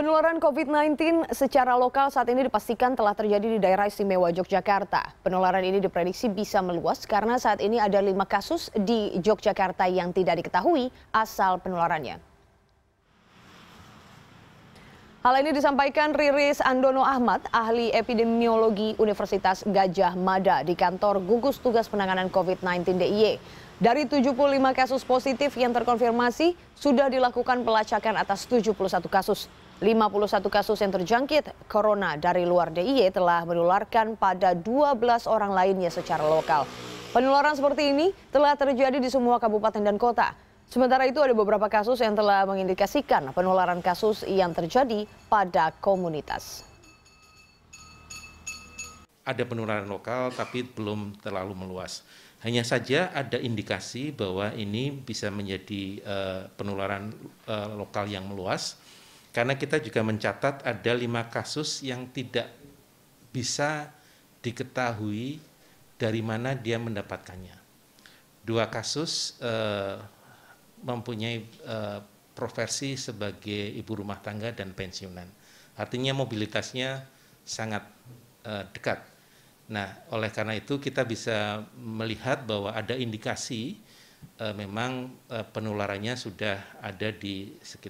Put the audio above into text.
Penularan COVID-19 secara lokal saat ini dipastikan telah terjadi di daerah istimewa Yogyakarta. Penularan ini diprediksi bisa meluas karena saat ini ada lima kasus di Yogyakarta yang tidak diketahui asal penularannya. Hal ini disampaikan Riris Andono Ahmad, ahli epidemiologi Universitas Gajah Mada di kantor gugus tugas penanganan COVID-19 DIY. Dari 75 kasus positif yang terkonfirmasi, sudah dilakukan pelacakan atas 71 kasus. 51 kasus yang terjangkit corona dari luar DIY telah menularkan pada 12 orang lainnya secara lokal. Penularan seperti ini telah terjadi di semua kabupaten dan kota. Sementara itu ada beberapa kasus yang telah mengindikasikan penularan kasus yang terjadi pada komunitas. Ada penularan lokal tapi belum terlalu meluas. Hanya saja ada indikasi bahwa ini bisa menjadi eh, penularan eh, lokal yang meluas karena kita juga mencatat ada lima kasus yang tidak bisa diketahui dari mana dia mendapatkannya. Dua kasus eh, mempunyai eh, profesi sebagai ibu rumah tangga dan pensiunan. Artinya mobilitasnya sangat eh, dekat. Nah, oleh karena itu kita bisa melihat bahwa ada indikasi eh, memang eh, penularannya sudah ada di sekitar